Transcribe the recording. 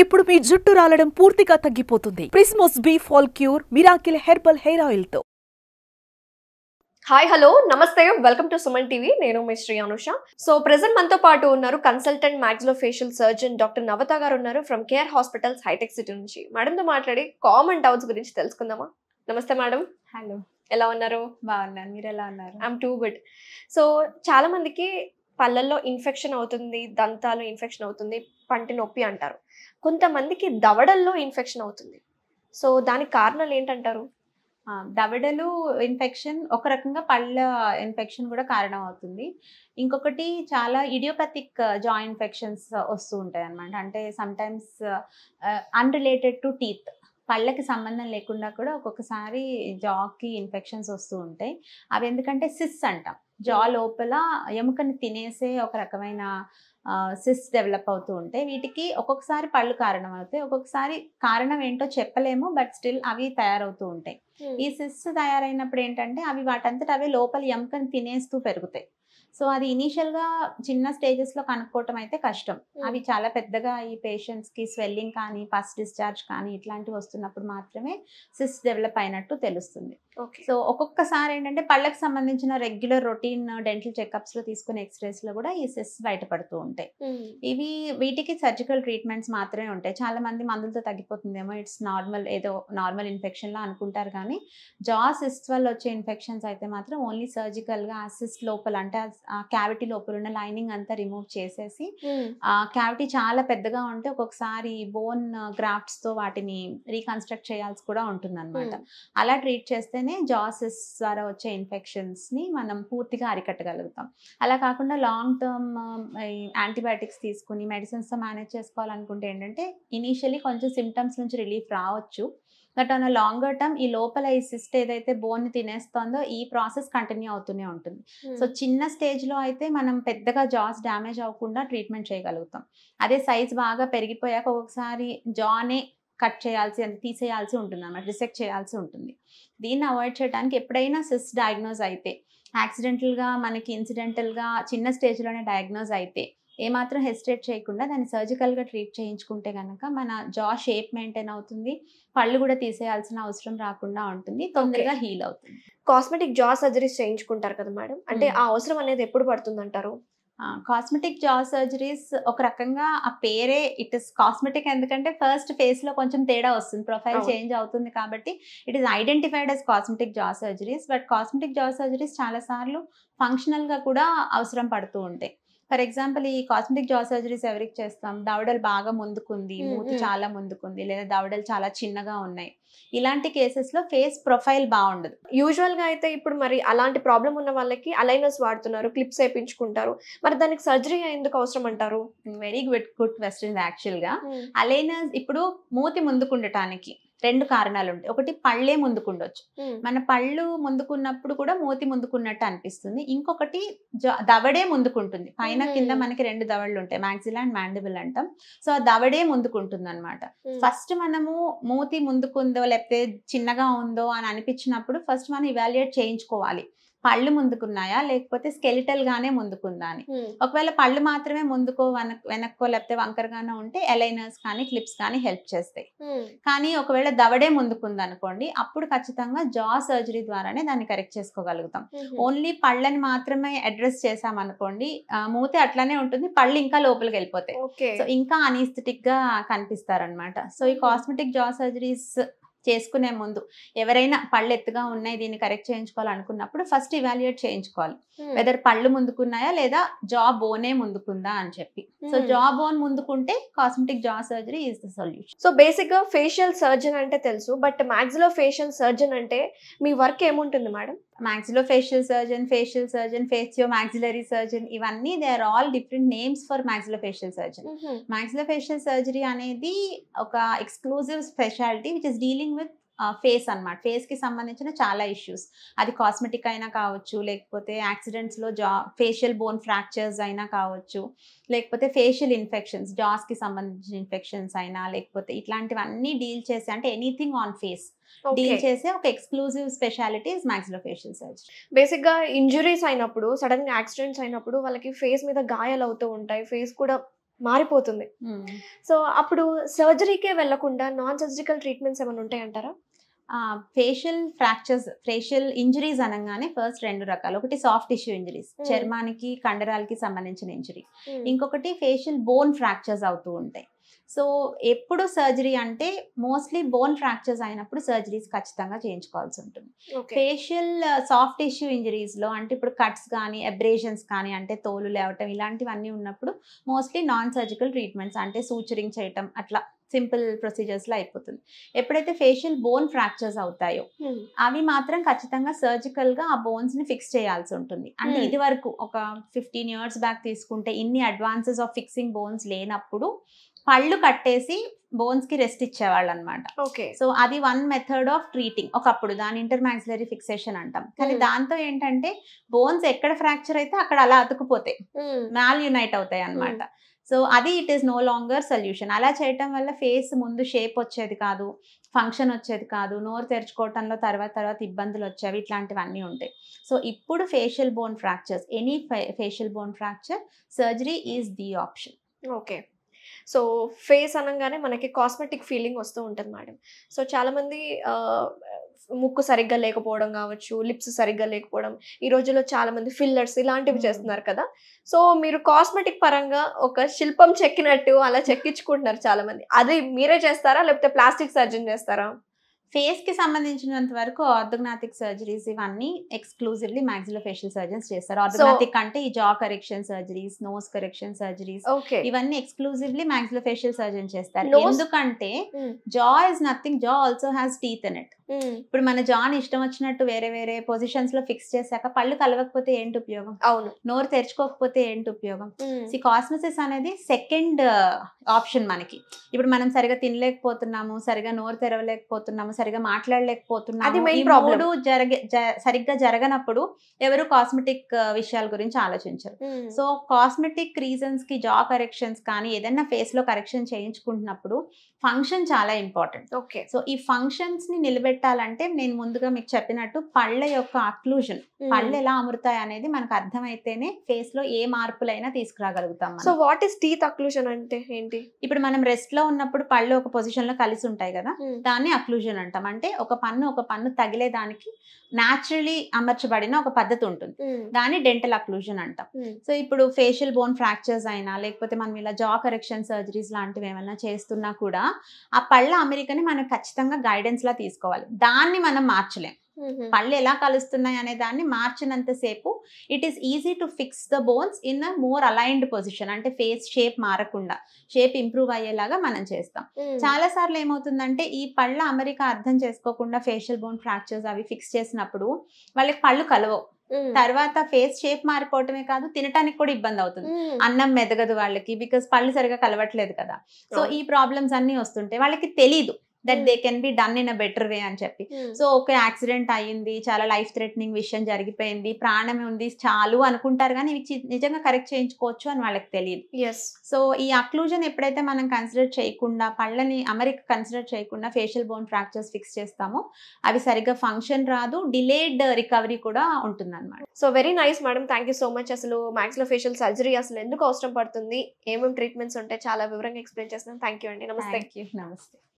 ఇప్పుడు మీ జుట్టు రాలడం పూర్తిగా తగ్గిపోతుంది Christmas B fall cure miracle herbal hair oil తో హాయ్ హలో నమస్తే వెల్కమ్ టు సుమన్ టీవీ నేను మీ శ్రీ అనుష సో ప్రెసెంట్ మనతో పాటు ఉన్నారు consultant maxillofacial surgeon doctor Navatha గారు ఉన్నారు from Care Hospitals Hitech City నుంచి మేడంతో మాట్లాడి కామన్ డౌట్స్ గురించి తెలుసుకుందామా నమస్తే మేడం హలో ఎలా ఉన్నారు బాగున్నాను మీరు ఎలా ఉన్నారు ఐఎమ్ టూ గుడ్ సో చాలా మందికి పళ్ళల్లో ఇన్ఫెక్షన్ అవుతుంది దంతాలు ఇన్ఫెక్షన్ అవుతుంది పంటి నొప్పి అంటారు కొంతమందికి దవడల్లో ఇన్ఫెక్షన్ అవుతుంది సో దానికి కారణాలు ఏంటంటారు దవడలు ఇన్ఫెక్షన్ ఒక రకంగా పళ్ళ ఇన్ఫెక్షన్ కూడా కారణం అవుతుంది ఇంకొకటి చాలా ఇడియోపతిక్ జా ఇన్ఫెక్షన్స్ వస్తూ ఉంటాయి అనమాట అంటే సమ్టైమ్స్ అన్రిలేటెడ్ టు టీత్ పళ్ళకి సంబంధం లేకుండా కూడా ఒక్కొక్కసారి జాకి ఇన్ఫెక్షన్స్ వస్తూ ఉంటాయి అవి ఎందుకంటే సిస్ అంటాం జా hmm. లోపల ఎముకని తినేసే ఒక రకమైన సిస్ డెవలప్ అవుతూ ఉంటాయి వీటికి ఒక్కొక్కసారి పళ్ళు కారణం అవుతాయి ఒక్కొక్కసారి కారణం ఏంటో చెప్పలేము బట్ స్టిల్ అవి తయారవుతూ ఉంటాయి ఈ సిస్ తయారైనప్పుడు ఏంటంటే అవి వాటంతట అవే లోపల ఎంకని తినేస్తూ పెరుగుతాయి సో అది ఇనీషియల్ గా చిన్న స్టేజెస్ లో కనుక్కోవటం అయితే కష్టం అవి చాలా పెద్దగా ఈ పేషెంట్స్ కి స్వెల్లింగ్ కానీ ఫస్ట్ డిశ్చార్జ్ కానీ ఇట్లాంటివి వస్తున్నప్పుడు మాత్రమే సిస్ డెవలప్ అయినట్టు తెలుస్తుంది సో ఒక్కొక్కసారి ఏంటంటే పళ్ళకు సంబంధించిన రెగ్యులర్ రొటీన్ డెంటల్ చెకప్స్ లో తీసుకునే ఎక్స్రేస్ లో కూడా ఈ సిస్ బయటపడుతూ ఉంటాయి ఇవి వీటికి సర్జికల్ ట్రీట్మెంట్స్ మాత్రమే ఉంటాయి చాలా మంది మందులతో తగ్గిపోతుందేమో ఇట్స్ నార్మల్ ఏదో నార్మల్ ఇన్ఫెక్షన్ లా అనుకుంటారు కానీ జాస్ సిస్ట్ వల్ల వచ్చే ఇన్ఫెక్షన్స్ అయితే మాత్రం ఓన్లీ సర్జికల్గా అసిస్ట్ లోపల అంటే ఆ క్యావిటీ లోపల ఉన్న లైనింగ్ అంతా రిమూవ్ చేసేసి ఆ క్యావిటీ చాలా పెద్దగా ఉంటే ఒక్కొక్కసారి బోన్ గ్రాఫ్ట్స్తో వాటిని రీకన్స్ట్రక్ట్ చేయాల్సి కూడా ఉంటుందన్నమాట అలా ట్రీట్ చేస్తేనే జాసెస్ ద్వారా వచ్చే ఇన్ఫెక్షన్స్ని మనం పూర్తిగా అరికట్టగలుగుతాం అలా కాకుండా లాంగ్ టర్మ్ యాంటీబయాటిక్స్ తీసుకుని మెడిసిన్స్తో మేనేజ్ చేసుకోవాలనుకుంటే ఏంటంటే ఇనీషియలీ కొంచెం సిమ్టమ్స్ నుంచి రిలీఫ్ రావచ్చు బట్ ఆన్ లాంగర్ టర్మ్ ఈ లోపల ఈ సిస్ట్ ఏదైతే బోన్ ని తినేస్తుందో ఈ ప్రాసెస్ కంటిన్యూ అవుతూనే ఉంటుంది hmm. సో చిన్న స్టేజ్ లో అయితే మనం పెద్దగా జాస్ డ్యామేజ్ అవ్వకుండా ట్రీట్మెంట్ చేయగలుగుతాం అదే సైజ్ బాగా పెరిగిపోయాక ఒకసారి జానే కట్ చేయాల్సి తీసేయాల్సి ఉంటుంది అన్నమాట డిసెక్ట్ చేయాల్సి ఉంటుంది దీన్ని అవాయిడ్ చేయడానికి ఎప్పుడైనా సిస్ డయాగ్నోజ్ అయితే యాక్సిడెంటల్గా మనకి ఇన్సిడెంటల్గా చిన్న స్టేజ్లోనే డయాగ్నోజ్ అయితే ఏమాత్రం హెసిటేట్ చేయకుండా దాన్ని సర్జికల్గా ట్రీట్ చేయించుకుంటే కనుక మన జా షేప్ మెయింటైన్ అవుతుంది పళ్ళు కూడా తీసేయాల్సిన అవసరం రాకుండా ఉంటుంది తొందరగా హీల్ అవుతుంది కాస్మెటిక్ జా సర్జరీస్ చేయించుకుంటారు కదా మేడం అంటే ఆ అవసరం అనేది ఎప్పుడు పడుతుంది అంటారు కాస్మెటిక్ జా సర్జరీస్ ఒక రకంగా ఆ పేరే ఇట్ ఇస్ కాస్మెటిక్ ఎందుకంటే ఫస్ట్ ఫేస్ లో కొంచెం తేడా వస్తుంది ప్రొఫైల్ చేంజ్ అవుతుంది కాబట్టి it is identified as cosmetic jaw surgeries but cosmetic jaw surgeries చాలా సార్లు ఫంక్షనల్ గా కూడా అవసరం పడుతూ ఉంటాయి ఫర్ ఎగ్జాంపుల్ ఈ కాస్మెటిక్ జా సర్జరీస్ ఎవరికి చేస్తాం దవడలు బాగా ముందుకుంది మూతి చాలా ముందుకుంది లేదా దవడలు చాలా చిన్నగా ఉన్నాయి ఇలాంటి కేసెస్ లో ఫేస్ ప్రొఫైల్ బాగుండదు యూజువల్ గా అయితే ఇప్పుడు మరి అలాంటి ప్రాబ్లం ఉన్న వాళ్ళకి అలైనర్స్ వాడుతున్నారు క్లిప్స్ వేయించుకుంటారు మరి దానికి సర్జరీ ఎందుకు అవసరం అంటారు very good good question actual గా అలైనర్స్ ఇప్పుడు మూతి ముందుకుండటానికి రెండు కారణాలు ఉంటాయి ఒకటి పళ్ళే ముందుకుండొచ్చు మన పళ్ళు ముందుకున్నప్పుడు కూడా మోతి ముందుకున్నట్టు అనిపిస్తుంది ఇంకొకటి దవడే ముందుకుంటుంది పైన కింద మనకి రెండు దవడలు ఉంటాయి మ్యాక్సిల్ అండ్ మ్యాండిబుల్ అంటాం సో ఆ దవడే ముందుకుంటుంది అనమాట ఫస్ట్ మనము మోతి ముందుకుందో లేకపోతే చిన్నగా ఉందో అని అనిపించినప్పుడు ఫస్ట్ మనం ఇవాల్యుయేట్ చేయించుకోవాలి పళ్ళు ముందుకున్నాయా లేకపోతే స్కెలిటల్ గానే ముందుకుందా అని ఒకవేళ పళ్ళు మాత్రమే ముందుకో వెనక్కో లేకపోతే వంకరగానే ఉంటే ఎలైనర్స్ కానీ క్లిప్స్ కానీ హెల్ప్ చేస్తాయి కానీ ఒకవేళ దవడే ముందుకుందనుకోండి అప్పుడు ఖచ్చితంగా జా సర్జరీ ద్వారానే దాన్ని కరెక్ట్ చేసుకోగలుగుతాం ఓన్లీ పళ్ళని మాత్రమే అడ్రస్ చేసామనుకోండి మూతే అట్లానే ఉంటుంది పళ్ళు ఇంకా లోపలికి వెళ్ళిపోతాయి సో ఇంకా అనిస్థెటిక్ గా కనిపిస్తారనమాట సో ఈ కాస్మెటిక్ జా సర్జరీస్ చేసుకునే ముందు ఎవరైనా పళ్ళు ఎత్తుగా ఉన్నాయి దీన్ని కరెక్ట్ చేయించుకోవాలనుకున్నప్పుడు ఫస్ట్ ఇవాల్యుయేట్ చేయించుకోవాలి వెదర్ hmm. పళ్ళు ముందుకున్నాయా లేదా జా బోనే ముందుకుందా అని చెప్పి సో జా బోన్ ముందుకుంటే cosmetic jaw surgery is the solution so basic గా ఫేషియల్ సర్జన్ అంటే తెలుసు బట్ లో ఫేషియల్ సర్జన్ అంటే మీ వర్క్ ఏముంటుంది madam maxillofacial surgeon facial surgeon facio maxillary surgeon ఇవన్నీ they are all different names for maxillofacial surgeon maxillofacial surgery అనేది ఒక exclusive speciality which is dealing with face అనమాట ఫేస్కి సంబంధించిన చాలా ఇష్యూస్ అది కాస్మెటిక్ అయినా కావచ్చు లేకపోతే యాక్సిడెంట్స్లో జా ఫేషియల్ బోన్ ఫ్రాక్చర్స్ అయినా కావచ్చు లేకపోతే ఫేషియల్ ఇన్ఫెక్షన్స్ జాస్కి సంబంధించిన ఇన్ఫెక్షన్స్ అయినా లేకపోతే ఇట్లాంటివన్నీ డీల్ చేసి అంటే ఎనీథింగ్ ఆన్ ఫేస్ డీల్ చేసే ఒక exclusive specialities maxillofacial surgery basic గా ఇంజురీస్ అయినప్పుడు సడన్ యాక్సిడెంట్స్ అయినప్పుడు వాళ్ళకి ఫేస్ మీద గాయాలు అవుతూ ఉంటాయి ఫేస్ కూడా మారిపోతుంది సో అప్పుడు సర్జరీకే వెళ్లకుండా నాన్ సర్జికల్ ట్రీట్మెంట్స్ ఏమైనా ఉంటాయంటారా ఫేషియల్ ఫ్రాక్చర్స్ ఫేషియల్ ఇంజరీస్ అనగానే ఫస్ట్ రెండు రకాలు ఒకటి సాఫ్ట్ టిష్యూ ఇంజరీస్ చర్మానికి కండరాలకి సంబంధించిన ఇంజరీ hmm. ఇంకొకటి ఫేషియల్ బోన్ ఫ్రాక్చర్స్ అవుతూ ఉంటాయి సో ఎప్పుడు సర్జరీ అంటే మోస్ట్లీ బోన్ ఫ్రాక్చర్స్ అయినప్పుడు సర్జరీస్ ఖచ్చితంగా చేయించుకోవాల్సి ఉంటుంది ఫేషియల్ సాఫ్ట్ టిష్యూ ఇంజరీస్లో అంటే ఇప్పుడు కట్స్ కానీ అబ్రేషన్స్ కానీ అంటే తోలు లేవటం ఇలాంటివన్నీ ఉన్నప్పుడు మోస్ట్లీ నాన్ సర్జికల్ ట్రీట్మెంట్స్ అంటే సూచరింగ్ చేయటం అట్లా సింపుల్ ప్రొసీజర్స్ లో అయిపోతుంది ఎప్పుడైతే ఫేషియల్ బోన్ ఫ్రాక్చర్స్ అవుతాయో hmm. అవి మాత్రం ఖచ్చితంగా గా ఆ బోన్స్ ని ఫిక్స్ చేయాల్సి ఉంటుంది అంటే hmm. ఇది వరకు ఒక ఫిఫ్టీన్ ఇయర్స్ బ్యాక్ తీసుకుంటే ఇన్ని అడ్వాన్సెస్ ఆఫ్ ఫిక్సింగ్ బోన్స్ లేనప్పుడు పళ్ళు కట్టేసి బోన్స్ కి రెస్ట్ ఇచ్చేవాళ్ళు అనమాట సో అది వన్ మెథడ్ ఆఫ్ ట్రీటింగ్ ఒకప్పుడు దాని ఇంటర్ మ్యాక్సిలరీ ఫిక్సేషన్ అంటాం కానీ hmm. దాంతో ఏంటంటే బోన్స్ ఎక్కడ ఫ్రాక్చర్ అయితే అక్కడ అలా అతుకుపోతాయి మాల్ యునైట్ అవుతాయి అనమాట సో అది it is no longer solution అలా చేయటం వల్ల ఫేస్ ముందు షేప్ వచ్చేది కాదు ఫంక్షన్ వచ్చేది కాదు నోరు తెరుచుకోవటంలో తర్వాత తర్వాత ఇబ్బందులు వచ్చేవి ఇట్లాంటివన్నీ ఉంటాయి సో ఇప్పుడు facial bone fractures any facial bone fracture surgery is the option okay so face అనగానే మనకి కాస్మెటిక్ ఫీలింగ్ వస్తూ ఉంటుంది మేడం సో చాలామంది uh, ముక్కు సరిగ్గా లేకపోవడం కావచ్చు లిప్స్ సరిగ్గా లేకపోవడం ఈ రోజుల్లో చాలా మంది ఫిల్లర్స్ ఇలాంటివి చేస్తున్నారు కదా సో మీరు కాస్మెటిక్ పరంగా ఒక శిల్పం చెక్కినట్టు అలా చెక్కించుకుంటున్నారు చాలా మంది అది మీరే చేస్తారా లేకపోతే ప్లాస్టిక్ సర్జన్ చేస్తారా ఫేస్కి సంబంధించినంత వరకు ఆర్థోగ్నాటిక్ సర్జరీస్ ఇవన్నీ ఎక్స్క్లూజివ్లీ మాక్సిలో ఫేషియల్ సర్జన్స్ చేస్తారు ఆర్థోగ్నాటిక్ అంటే ఈ jaw correction surgeries nose correction surgeries ఇవన్నీ ఎక్స్క్లూజివ్లీ మాక్సిలో ఫేషియల్ సర్జన్ చేస్తారు ఎందుకంటే jaw is nothing jaw also has teeth on it ఇప్పుడు మన జాన్ ఇష్టం వచ్చినట్టు వేరే వేరే పొజిషన్స్ లో ఫిక్స్ చేశాక పళ్ళు కలవకపోతే ఏంటి ఉపయోగం అవును నోరు తెరుచుకోకపోతే ఏంటి ఉపయోగం సి కాస్మసిస్ అనేది సెకండ్ ఆప్షన్ uh, మనకి ఇప్పుడు మనం సరిగా తినలేకపోతున్నాము సరిగా నోరు తెరవలేకపోతున్నాము సరిగా మాట్లాడలేకపోతున్నాం అది మెయిన్ సరిగ్గా జరగనప్పుడు ఎవరు కాస్మెటిక్ uh, విషయాల గురించి ఆలోచించరు hmm. సో కాస్మెటిక్ రీజన్స్ కి జా కరెక్షన్స్ కానీ ఏదైనా ఫేస్ లో కరెక్షన్ చేయించుకుంటున్నప్పుడు ఫంక్షన్ చాలా ఇంపార్టెంట్ ఓకే సో ఈ ఫంక్షన్స్ ని నిలబెట్టాలంటే నేను ముందుగా మీకు చెప్పినట్టు పళ్ళ యొక్క అక్లూజన్ hmm. పళ్ళు ఎలా అమృతాయి అనేది మనకు అర్థమైతేనే ఫేస్ లో ఏ మార్పులైనా తీసుకురాగలుగుతాం so what is teeth occlusion అంటే ఏంటి ఇప్పుడు మనం రెస్ట్ లో ఉన్నప్పుడు పళ్ళు ఒక పొజిషన్ లో కలిసి ఉంటాయి కదా hmm. దాన్ని అక్లూజన్ అంటారు అంటాం అంటే ఒక పన్ను ఒక పన్ను తగిలేదానికి న్యాచురలీ అమర్చబడిన ఒక పద్ధతి ఉంటుంది దాన్ని డెంటల్ అక్లూజన్ అంటాం సో ఇప్పుడు ఫేషియల్ బోన్ ఫ్రాక్చర్స్ అయినా లేకపోతే మనం ఇలా జా కరెక్షన్ సర్జరీస్ లాంటివి ఏమైనా చేస్తున్నా కూడా ఆ పళ్ళ అమెరికని మనం ఖచ్చితంగా లా తీసుకోవాలి దాన్ని మనం మార్చలేం Mm-hmm. పళ్ళు ఎలా కలుస్తున్నాయి అనే దాన్ని మార్చినంతసేపు it is easy to fix the bones in a more aligned position అంటే ఫేస్ షేప్ మారకుండా షేప్ ఇంప్రూవ్ అయ్యేలాగా మనం చేస్తాం mm. చాలా సార్లు ఏమవుతుందంటే ఈ పళ్ళ అమెరికా అర్థం చేసుకోకుండా ఫేషియల్ బోన్ ఫ్రాక్చర్స్ అవి ఫిక్స్ చేసినప్పుడు వాళ్ళకి పళ్ళు కలవవు mm. తర్వాత ఫేస్ షేప్ మారిపోవటమే కాదు తినటానికి కూడా ఇబ్బంది అవుతుంది mm. అన్నం మెదగదు వాళ్ళకి బికాస్ పళ్ళు సరిగా కలవట్లేదు కదా సో ఈ ప్రాబ్లమ్స్ అన్ని వస్తుంటాయి వాళ్ళకి తెలీదు that they can be done in a better way అని చెప్పి సో ఒక యాక్సిడెంట్ అయ్యింది చాలా లైఫ్ థ్రెటనింగ్ విషయం జరిగిపోయింది ప్రాణం ఉంది చాలు అనుకుంటారు కానీ ఇవి నిజంగా కరెక్ట్ చేయించుకోవచ్చు అని వాళ్ళకి తెలియదు సో ఈ అక్లూజన్ ఎప్పుడైతే మనం కన్సిడర్ చేయకుండా పళ్ళని అమెరిక కన్సిడర్ చేయకుండా ఫేషియల్ బోన్ ఫ్రాక్చర్స్ ఫిక్స్ చేస్తామో అవి సరిగ్గా ఫంక్షన్ రాదు డిలేడ్ రికవరీ కూడా ఉంటుంది అనమాట so very nice madam thank you so much అసలు మ్యాక్స్లో ఫేషియల్ సర్జరీ అసలు ఎందుకు అవసరం పడుతుంది ఏమేమి ట్రీట్మెంట్స్ ఉంటాయి చాలా వివరంగా ఎక్స్ప్లెయిన్ చేస్తున్నాం థ్యాంక్ యూ అండి నమస్తే నమస్తే